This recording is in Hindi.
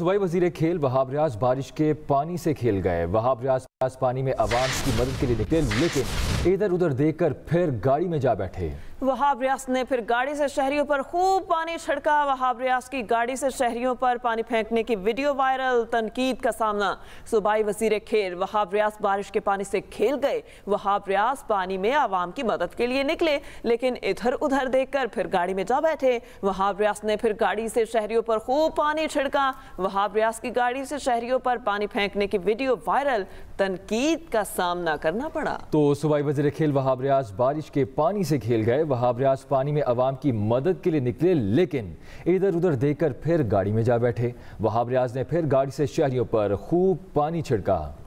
सुबह वजीर खेल वहाब रियाज बारिश के पानी से खेल गए वहाब रियाज आज पानी में आवाम की मदद के लिए निकले लेकिन इधर उधर देखकर फिर गाड़ी में जा बैठे वहाब रियास ने फिर गाड़ी से शहरियों पर खूब पानी छिड़का वहाब रियास की गाड़ी से शहरियों पर पानी फेंकने की वीडियो वायरल तनकीद का सामना सूबाई वजीर खेल वहाब रियास बारिश के पानी से खेल गए वहाब रियास पानी में आवाम की मदद के लिए निकले लेकिन इधर उधर देख कर फिर गाड़ी में जा बैठे वहाब रियास ने फिर गाड़ी से शहरियों पर खूब पानी छिड़का वहाब रियास की गाड़ी से शहरियों पर पानी फेंकने की वीडियो वायरल तनकीद का सामना करना पड़ा तो सुबह वजीर खेल वहाब रियाज बारिश के पानी से खेल गए वहाब रियाज पानी में आवाम की मदद के लिए निकले लेकिन इधर उधर देख फिर गाड़ी में जा बैठे वहाब रियाज ने फिर गाड़ी से शहरियों पर खूब पानी छिड़का